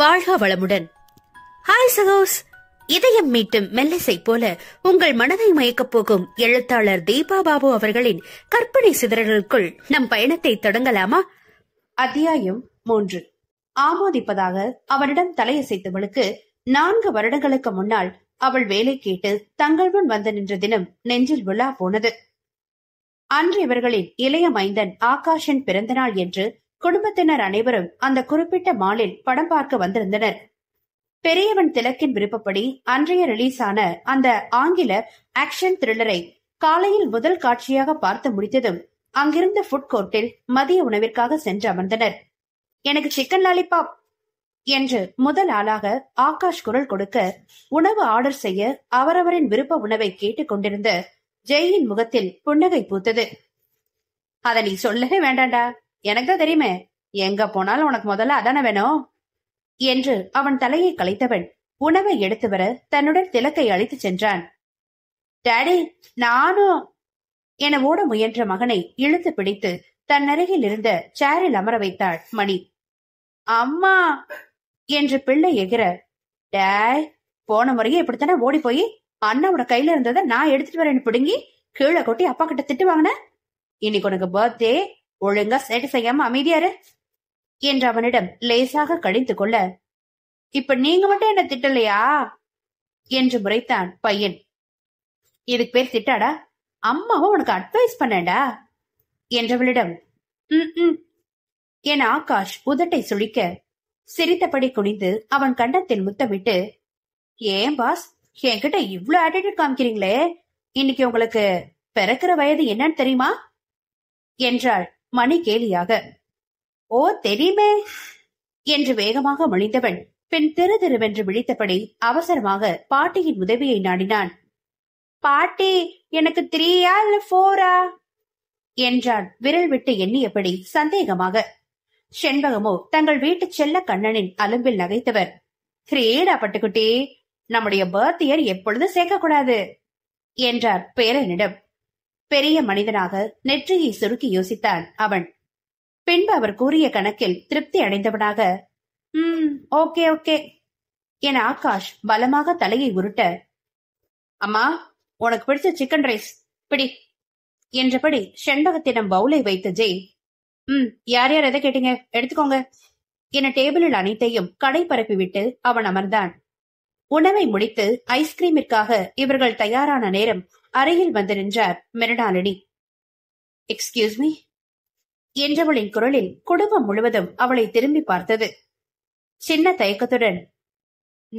வாழ்க வளமுடன் ஹாய் சகோஸ் இதயம் மீட்டும் மெல்லிசை போல உங்கள் மனதை மயக்கப் போகும் எழுத்தாளர் தீபா பாபு அவர்களின் கற்பனை சிதறல்களுக்குள் நம் பயணத்தை தொடங்கலாமா அத்தியாயம் மூன்று ஆமோதிப்பதாக அவனிடம் தலையசைத்தவளுக்கு நான்கு வருடங்களுக்கு முன்னால் அவள் வேலை கேட்டு தங்கள் முன் வந்து நின்ற தினம் நெஞ்சில் விழா போனது அன்று இவர்களின் இளைய மைந்தன் ஆகாஷின் பிறந்தநாள் என்று குடும்பத்தினர் அனைவரும் அந்த குறிப்பிட்ட மாலில் படம் பார்க்க வந்திருந்தனர் பெரியவன் திலக்கின் விருப்பப்படி அன்றைய ரிலீஸ் ஆன அந்த ஆங்கில ஆக்ஷன் த்ரில்லரை காலையில் முதல் காட்சியாக பார்த்து முடித்ததும் அங்கிருந்த ஃபுட் கோர்ட்டில் மதிய உணவிற்காக சென்று அமர்ந்தனர் எனக்கு சிக்கன் லாலிபாப் என்று முதல் ஆளாக ஆகாஷ் குரல் கொடுக்க உணவு ஆர்டர் செய்ய அவரவரின் விருப்ப உணவை கேட்டுக் கொண்டிருந்த ஜெயின் முகத்தில் புன்னகை பூத்தது அத நீ சொல்லவே வேண்டாண்டா எனக்கு தான் தெரியுமே எங்க போனாலும் உனக்கு முதல்ல அதான வேணும் என்று அவன் தலையை கலைத்தவன் உணவை எடுத்து வர தன்னுடன் திலக்கை அழைத்து சென்றான் டாடி நானும் என ஓட முயன்ற மகனை இழுத்து பிடித்து தன் அருகில் இருந்த சேரில் அமர வைத்தாள் மணி அம்மா என்று பிள்ளை எகிற டே போன முறையே இப்படித்தானே ஓடி போய் அண்ணாவோட கையில இருந்ததை நான் எடுத்துட்டு வரேன்னு பிடுங்கி கீழே கொட்டி அப்பா கிட்ட திட்டு வாங்கின இன்னைக்கு உனக்கு பர்த்டே ஒழுங்கா சேட்டு செய்யாம அமைதியாரு என்று அவனிடம் லேசாக கடிந்து கொள்ள இப்ப நீங்க மட்டும் என்ன திட்டலையா என்று முறைத்தான் பையன் இதுக்கு பேர் திட்டாடா அம்மாவும் உனக்கு அட்வைஸ் பண்ணடா என்றவளிடம் ம் என் ஆகாஷ் உதட்டை சுழிக்க சிரித்தபடி குனிந்து அவன் கண்டத்தில் முத்தமிட்டு ஏன் பாஸ் என்கிட்ட இவ்வளவு ஆட்டிடியூட் காமிக்கிறீங்களே இன்னைக்கு உங்களுக்கு பிறக்கிற வயது என்னன்னு தெரியுமா என்றாள் மணி கேலியாக ஓ தெரியுமே என்று வேகமாக மொழிந்தவன் பின் திரு திருவென்று விழித்தபடி அவசரமாக பாட்டியின் உதவியை நாடினான் பாட்டி எனக்கு த்ரீயா இல்ல போரா என்றான் விரல் விட்டு எண்ணியபடி சந்தேகமாக செண்பகமோ தங்கள் வீட்டு செல்ல கண்ணனின் அலும்பில் நகைத்தவர் த்ரீடா பட்டுக்குட்டி நம்முடைய பர்த் இயர் எப்பொழுதும் சேர்க்க கூடாது என்றார் பேரனிடம் பெரிய மனிதனாக நெற்றியை சுருக்கி யோசித்தான் அவன் பின்பு அவர் கூறிய கணக்கில் திருப்தி அடைந்தவனாக உம் ஓகே ஓகே என ஆகாஷ் பலமாக தலையை உருட்ட அம்மா உனக்கு பிடிச்ச சிக்கன் ரைஸ் பிடி என்றபடி செண்பகத்திடம் பவுலை வைத்த ஜெய் ம் யார் யார் எதை கேட்டீங்க எடுத்துக்கோங்க என டேபிளில் அனைத்தையும் கடை பரப்பிவிட்டு அவன் அமர்ந்தான் உணவை முடித்து ஐஸ்கிரீமிற்காக இவர்கள் தயாரான நேரம் அறையில் வந்து நின்றார் மிருடாலினி எக்ஸ்கியூஸ் மீ என்றவளின் குரலில் குடும்பம் முழுவதும் அவளை திரும்பி பார்த்தது சின்ன தயக்கத்துடன்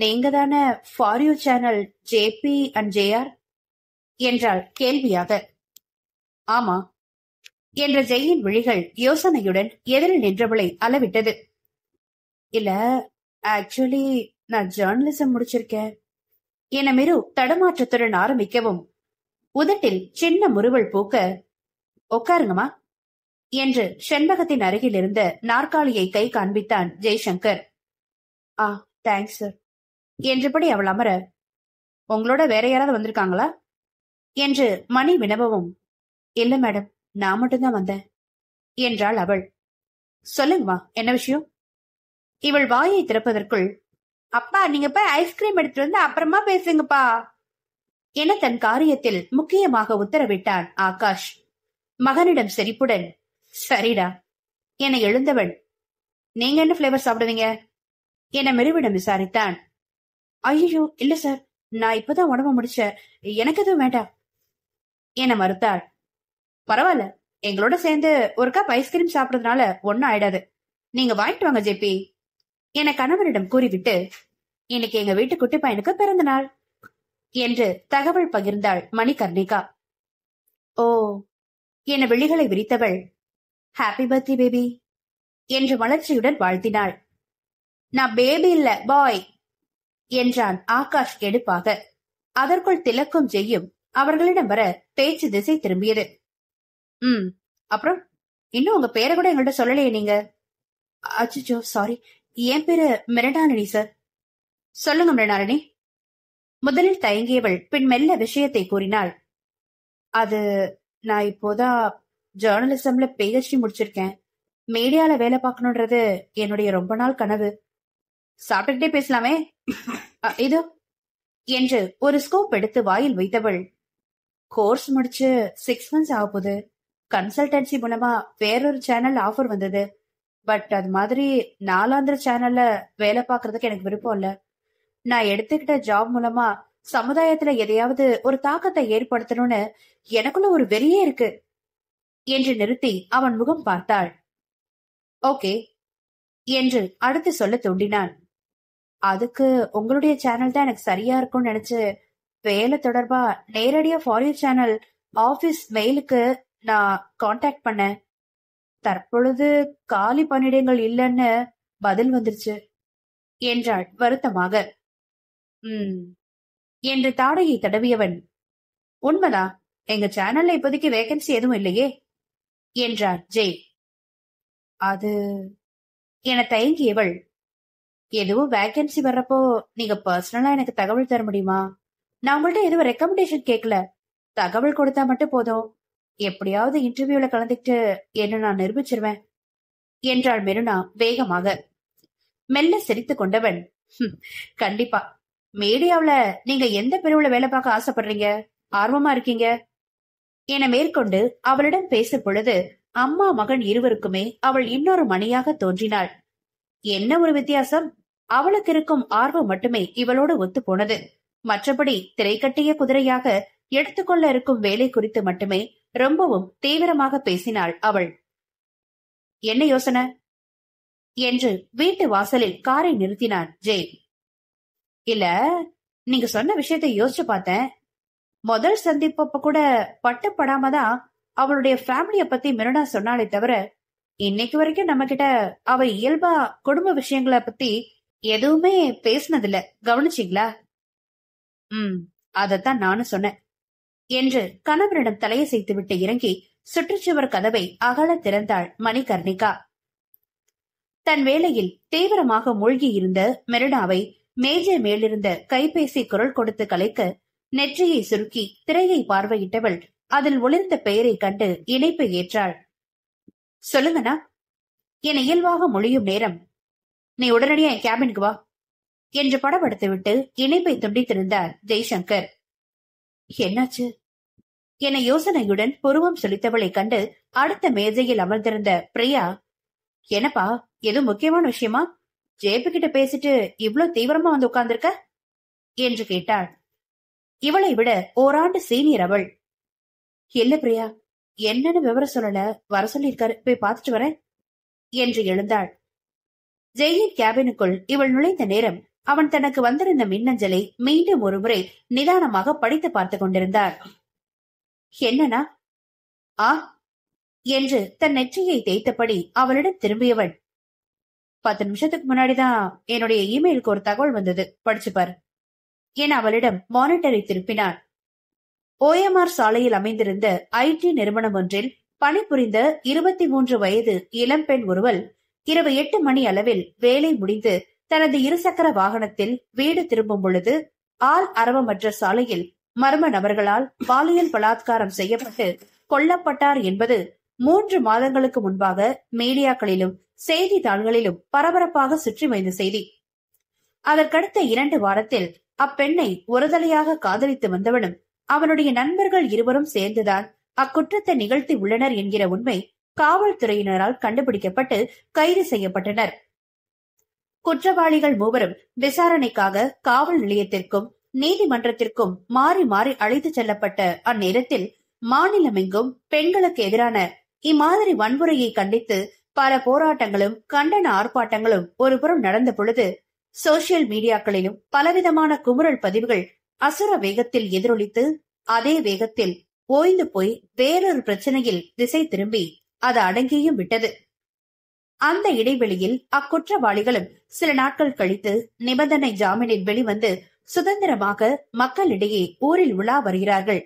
நீங்க தானே for you channel JP and JR என்றால் கேள்வியாக ஆமா என்ற ஜெயின் விழிகள் யோசனையுடன் எதிரில் நின்றவளை அளவிட்டது இல்ல ஆக்சுவலி நான் ஜேர்னலிசம் முடிச்சிருக்கேன் என மிரு தடுமாற்றத்துடன் ஆரம்பிக்கவும் உதட்டில் சின்ன முறுவல் பூக்க உட்காருங்கம்மா என்று செண்பகத்தின் அருகில் இருந்த நாற்காலியை கை காண்பித்தான் ஜெய்சங்கர் ஆ தேங்க்ஸ் சார் என்றபடி அவள் அமர உங்களோட வேற யாராவது வந்திருக்காங்களா என்று மணி வினவவும் இல்ல மேடம் நான் மட்டும்தான் வந்தேன் என்றாள் அவள் சொல்லுங்கம்மா என்ன விஷயம் இவள் வாயை திறப்பதற்குள் அப்பா நீங்க போய் ஐஸ்கிரீம் எடுத்துட்டு வந்து அப்புறமா பேசுங்கப்பா என தன் காரியத்தில் முக்கியமாக உத்தரவிட்டான் ஆகாஷ் மகனிடம் சிரிப்புடன் சரிடா என எழுந்தவன் நீங்க என்ன பிளேவர் சாப்பிடுவீங்க என மெருவிடம் விசாரித்தான் ஐயோ இல்ல சார் நான் இப்பதான் உடம்பு முடிச்ச எனக்கு எதுவும் வேண்டாம் என மறுத்தாள் பரவாயில்ல எங்களோட சேர்ந்து ஒரு கப் ஐஸ்கிரீம் சாப்பிடறதுனால ஒன்னும் ஆயிடாது நீங்க வாங்கிட்டு வாங்க ஜேபி என கணவனிடம் கூறிவிட்டு இன்னைக்கு எங்க வீட்டு குட்டி பையனுக்கு பிறந்த நாள் என்று தகவல் பகிர்ந்தாள் மணிகர்ணிகா ஓ என விழிகளை விரித்தவள் ஹாப்பி பர்த்டே பேபி என்று வளர்ச்சியுடன் வாழ்த்தினாள் நான் பேபி இல்ல பாய் என்றான் ஆகாஷ் எடுப்பாக அதற்குள் திலக்கும் ஜெய்யும் அவர்களிடம் வர பேச்சு திசை திரும்பியது ம் அப்புறம் இன்னும் உங்க பேரை கூட எங்கள்கிட்ட சொல்லலையே நீங்க அச்சுச்சோ சாரி என் பேரு மிரடானி சார் சொல்லுங்க மிரடாரணி முதலில் தயங்கியவள் பின் மெல்ல விஷயத்தை கூறினாள் அது நான் இப்போதா ஜேர்னலிசம்ல பிஹெச்டி முடிச்சிருக்கேன் மீடியால வேலை பார்க்கணுன்றது என்னுடைய ரொம்ப நாள் கனவு சாப்பிட்டுக்கிட்டே பேசலாமே இதோ என்று ஒரு ஸ்கோப் எடுத்து வாயில் வைத்தவள் கோர்ஸ் முடிச்சு சிக்ஸ் மந்த்ஸ் ஆக போகுது கன்சல்டன்சி மூலமா வேறொரு சேனல் ஆஃபர் வந்தது பட் அது மாதிரி நாலாந்திர சேனல்ல வேலை பார்க்கறதுக்கு எனக்கு விருப்பம் இல்லை நான் எடுத்துக்கிட்ட ஜாப் மூலமா சமுதாயத்துல எதையாவது ஒரு தாக்கத்தை ஏற்படுத்தணும்னு எனக்குள்ள ஒரு வெறியே இருக்கு என்று நிறுத்தி அவன் முகம் பார்த்தாள் ஓகே என்று அடுத்து சொல்ல தூண்டினான் அதுக்கு உங்களுடைய சேனல் தான் எனக்கு சரியா இருக்கும்னு நினைச்சு வேலை தொடர்பா நேரடியா ஃபாரின் சேனல் ஆபீஸ் மெயிலுக்கு நான் காண்டாக்ட் பண்ணேன் தற்பொழுது காலி பணியிடங்கள் இல்லைன்னு பதில் வந்துருச்சு என்றாள் வருத்தமாக ம். என்று தாடையை தடவியவன், உண்மதா? எங்க சேனல்ல இப்போதைக்கு வேகன்சி எதுவும் இல்லையே என்றார் ஜெய். அது என தயங்கியவள், எதுவும் வேகன்சி வர்றப்போ நீங்க பர்சனலா எனக்கு தகவல் தர முடியுமா? நான் உங்கள்ட்ட எதுவும் ரெக்கமெண்டேஷன் கேட்கல. தகவல் கொடுத்தா மட்டும் போதும். எப்படியாவது இன்டர்வியூல கலந்துக்கிட்டு என்ன நான் நிரூபிச்சிருவேன் என்றாள் மெருனா வேகமாக. மெல்ல சிரித்துக் கொண்டவன் கண்டிப்பா மீடியாவில நீங்க எந்த பிரிவுல வேலை பார்க்க ஆசைப்படுறீங்க ஆர்வமா இருக்கீங்க என மேற்கொண்டு அவளிடம் பேசும் பொழுது அம்மா மகன் இருவருக்குமே அவள் இன்னொரு மணியாக தோன்றினாள் என்ன ஒரு வித்தியாசம் அவளுக்கு இருக்கும் ஆர்வம் மட்டுமே இவளோடு ஒத்து போனது மற்றபடி திரைக்கட்டிய குதிரையாக எடுத்துக்கொள்ள இருக்கும் வேலை குறித்து மட்டுமே ரொம்பவும் தீவிரமாக பேசினாள் அவள் என்ன யோசனை என்று வீட்டு வாசலில் காரை நிறுத்தினான் ஜெய் இல்ல நீங்க சொன்ன விஷயத்த யோசிச்சு பார்த்தேன் முதல் சந்திப்பப்ப கூட பட்டப்படாம தான் அவளுடைய ஃபேமிலிய பத்தி மிருனா சொன்னாலே தவிர இன்னைக்கு வரைக்கும் நம்ம கிட்ட அவ இயல்பா குடும்ப விஷயங்களை பத்தி எதுவுமே பேசினதில்ல கவனிச்சிங்களா உம் அதத்தான் நானும் சொன்னேன் என்று கணவரிடம் தலையை விட்டு இறங்கி சுற்றுச்சுவர் கதவை அகல திறந்தாள் மணிகர்ணிகா தன் வேலையில் தீவிரமாக மூழ்கி இருந்த மெரினாவை மேஜை மேலிருந்த கைபேசி குரல் கொடுத்து கலைக்க நெற்றியை சுருக்கி திரையை பார்வையிட்டவள் அதில் ஒளிர்ந்த பெயரை கண்டு இணைப்பு ஏற்றாள் சொல்லுங்கண்ணா என் இயல்பாக மொழியும் நேரம் நீ உடனடியா என் கேபினுக்கு வா என்று படப்படுத்திவிட்டு இணைப்பை துண்டித்திருந்தார் ஜெய்சங்கர் என்னாச்சு என யோசனையுடன் புருவம் சொலித்தவளை கண்டு அடுத்த மேஜையில் அமர்ந்திருந்த பிரியா என்னப்பா எதுவும் முக்கியமான விஷயமா ஜேபி கிட்ட பேசிட்டு இவ்ளோ தீவிரமா வந்து உட்கார்ந்துருக்க என்று கேட்டாள் இவளை விட ஓராண்டு சீனியர் அவள் இல்ல பிரியா என்னன்னு விவரம் சொல்லல வர சொல்லியிருக்காரு போய் பாத்துட்டு வரேன் என்று எழுந்தாள் ஜெயின் கேபினுக்குள் இவள் நுழைந்த நேரம் அவன் தனக்கு வந்திருந்த மின்னஞ்சலை மீண்டும் ஒருமுறை நிதானமாக படித்து பார்த்து கொண்டிருந்தார் என்னன்னா ஆ என்று தன் நெற்றியை தேய்த்தபடி அவளிடம் திரும்பியவன் பத்து நிமிஷத்துக்கு முன்னாடிதான் என்னுடைய இமெயிலுக்கு ஒரு தகவல் வந்தது படிச்சுப்பார் என அவளிடம் மானிட்டரை திருப்பினான் ஓஎம்ஆர் சாலையில் அமைந்திருந்த ஐடி நிறுவனம் ஒன்றில் பணிபுரிந்த இருபத்தி மூன்று வயது இளம்பெண் ஒருவள் இரவு எட்டு மணி அளவில் வேலை முடிந்து தனது இருசக்கர வாகனத்தில் வீடு திரும்பும் பொழுது ஆள் அரவமற்ற சாலையில் மர்ம நபர்களால் பாலியல் பலாத்காரம் செய்யப்பட்டு கொல்லப்பட்டார் என்பது மூன்று மாதங்களுக்கு முன்பாக மீடியாக்களிலும் செய்தித்தாள்களிலும் பரபரப்பாக சுற்றி வைந்த செய்தி அதற்கடுத்த இரண்டு வாரத்தில் அப்பெண்ணை ஒருதலையாக காதலித்து வந்தவனும் அவனுடைய நண்பர்கள் இருவரும் சேர்ந்துதான் அக்குற்றத்தை நிகழ்த்தி உள்ளனர் என்கிற உண்மை காவல்துறையினரால் கண்டுபிடிக்கப்பட்டு கைது செய்யப்பட்டனர் குற்றவாளிகள் மூவரும் விசாரணைக்காக காவல் நிலையத்திற்கும் நீதிமன்றத்திற்கும் மாறி மாறி அழைத்துச் செல்லப்பட்ட அந்நேரத்தில் மாநிலமெங்கும் பெண்களுக்கு எதிரான இம்மாதிரி வன்முறையை கண்டித்து பல போராட்டங்களும் கண்டன ஆர்ப்பாட்டங்களும் ஒருபுறம் நடந்த பொழுது சோசியல் மீடியாக்களிலும் பலவிதமான குமுறல் பதிவுகள் அசுர வேகத்தில் எதிரொலித்து அதே வேகத்தில் ஓய்ந்து போய் வேறொரு பிரச்சனையில் திசை திரும்பி அது அடங்கியும் விட்டது அந்த இடைவெளியில் அக்குற்றவாளிகளும் சில நாட்கள் கழித்து நிபந்தனை ஜாமீனில் வெளிவந்து சுதந்திரமாக மக்களிடையே ஊரில் உலா வருகிறார்கள்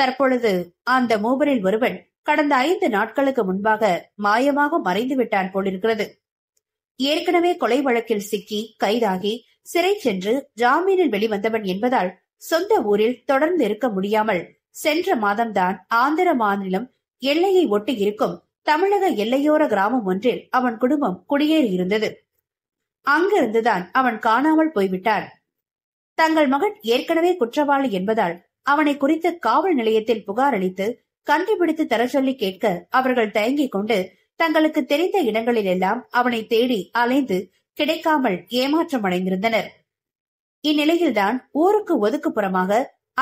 தற்பொழுது அந்த மூவரில் ஒருவன் கடந்த ஐந்து நாட்களுக்கு முன்பாக மாயமாக மறைந்து விட்டான் போலிருக்கிறது ஏற்கனவே கொலை வழக்கில் சிக்கி கைதாகி சிறை சென்று ஜாமீனில் வெளிவந்தவன் என்பதால் சொந்த ஊரில் தொடர்ந்து இருக்க முடியாமல் சென்ற மாதம்தான் ஆந்திர மாநிலம் எல்லையை ஒட்டி இருக்கும் தமிழக எல்லையோர கிராமம் ஒன்றில் அவன் குடும்பம் குடியேறியிருந்தது அங்கிருந்துதான் அவன் காணாமல் போய்விட்டான் தங்கள் மகன் ஏற்கனவே குற்றவாளி என்பதால் அவனை குறித்து காவல் நிலையத்தில் புகார் அளித்து கண்டுபிடித்து தர சொல்லி கேட்க அவர்கள் தயங்கிக் கொண்டு தங்களுக்கு தெரிந்த இடங்களில் எல்லாம் அவனை தேடி அலைந்து கிடைக்காமல் ஏமாற்றம் அடைந்திருந்தனர் இந்நிலையில்தான் ஊருக்கு ஒதுக்குப்புறமாக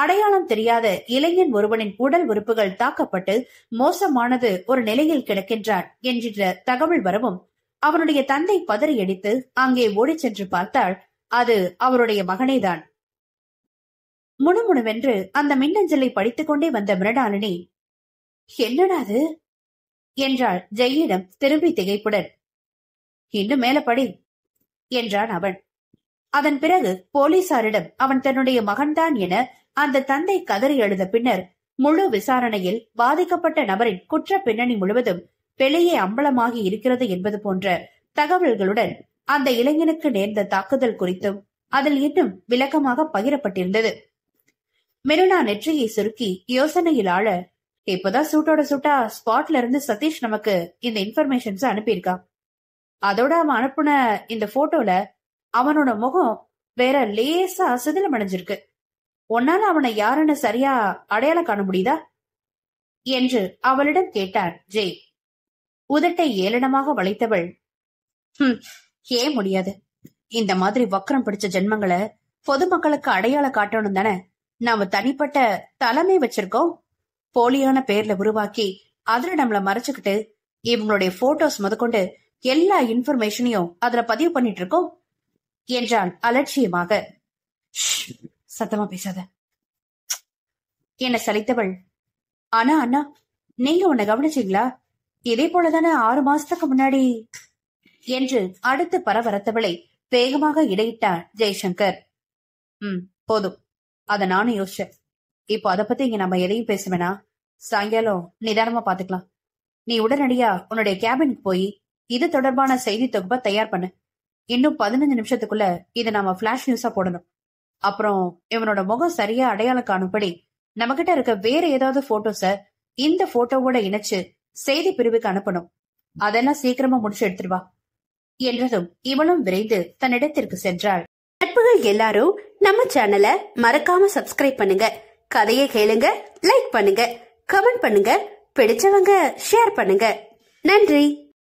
அடையாளம் தெரியாத இளைஞன் ஒருவனின் உடல் உறுப்புகள் தாக்கப்பட்டு மோசமானது ஒரு நிலையில் கிடக்கின்றான் என்கின்ற தகவல் வரவும் அவனுடைய தந்தை பதறியடித்து அங்கே ஓடிச் சென்று பார்த்தால் அது அவருடைய மகனேதான் முணுமுணுவென்று அந்த மின்னஞ்சலை படித்துக் கொண்டே வந்த மிருடாலினி என்னடா அது என்றாள் ஜெய்யிடம் திரும்பி திகைப்புடன் இன்னும் மேல படி என்றான் அவன் அதன் பிறகு போலீசாரிடம் அவன் தன்னுடைய மகன்தான் என அந்த தந்தை கதறி எழுத பின்னர் முழு விசாரணையில் பாதிக்கப்பட்ட நபரின் குற்ற பின்னணி முழுவதும் வெளியே அம்பலமாகி இருக்கிறது என்பது போன்ற தகவல்களுடன் அந்த இளைஞனுக்கு நேர்ந்த தாக்குதல் குறித்தும் அதில் இன்னும் விளக்கமாக பகிரப்பட்டிருந்தது மெருனா நெற்றியை சுருக்கி யோசனையில் ஆழ இப்பதான் சூட்டோட சூட்டா ஸ்பாட்ல இருந்து சதீஷ் நமக்கு இந்த இன்ஃபர்மேஷன்ஸ் அனுப்பியிருக்கான் அதோட அவன் அனுப்புன இந்த போட்டோல அவனோட முகம் வேற லேசா சிதிலம் அடைஞ்சிருக்கு உன்னால அவனை யாருன்னு சரியா அடையாளம் காண முடியுதா என்று அவளிடம் கேட்டான் ஜெய் உதட்டை ஏளனமாக வளைத்தவள் ஏ ஏன் முடியாது இந்த மாதிரி வக்கரம் பிடிச்ச ஜென்மங்களை பொதுமக்களுக்கு அடையாளம் காட்டணும் தானே நாம தனிப்பட்ட தலைமை வச்சிருக்கோம் போலியான பேர்ல உருவாக்கி அதுல நம்மள மறைச்சுக்கிட்டு இவங்களுடைய போட்டோஸ் முதற்கொண்டு எல்லா இன்ஃபர்மேஷனையும் அதுல பதிவு பண்ணிட்டு இருக்கோம் என்றான் அலட்சியமாக சத்தமா பேசாத என்ன சலித்தவள் ஆனா அண்ணா நீங்க உன்ன கவனிச்சீங்களா இதே போலதானே ஆறு மாசத்துக்கு முன்னாடி என்று அடுத்து பரபரத்தவளை வேகமாக இடையிட்டார் ஜெய்சங்கர் ம் போதும் அத நானும் யோசிச்சேன் இப்போ அதை பத்தி இங்க நம்ம எதையும் பேசுவேனா சாயங்காலம் நிதானமா பாத்துக்கலாம் நீ உடனடியா உன்னுடைய கேபினுக்கு போய் இது தொடர்பான செய்தி தொகுப்ப தயார் பண்ணு இன்னும் பதினஞ்சு நிமிஷத்துக்குள்ள இதை நாம பிளாஷ் நியூஸா போடணும் அப்புறம் இவனோட முகம் சரியா அடையாளம் காணும்படி நம்ம கிட்ட இருக்க வேற ஏதாவது போட்டோஸ இந்த போட்டோவோட இணைச்சு செய்தி பிரிவுக்கு அனுப்பணும் அதெல்லாம் சீக்கிரமா முடிச்சு எடுத்துருவா என்றதும் இவளும் விரைந்து தன்னிடத்திற்கு சென்றாள் நட்புகள் எல்லாரும் நம்ம சேனலை மறக்காம சப்ஸ்கிரைப் பண்ணுங்க கதையை கேளுங்க லைக் பண்ணுங்க கமெண்ட் பண்ணுங்க பிடிச்சவங்க ஷேர் பண்ணுங்க நன்றி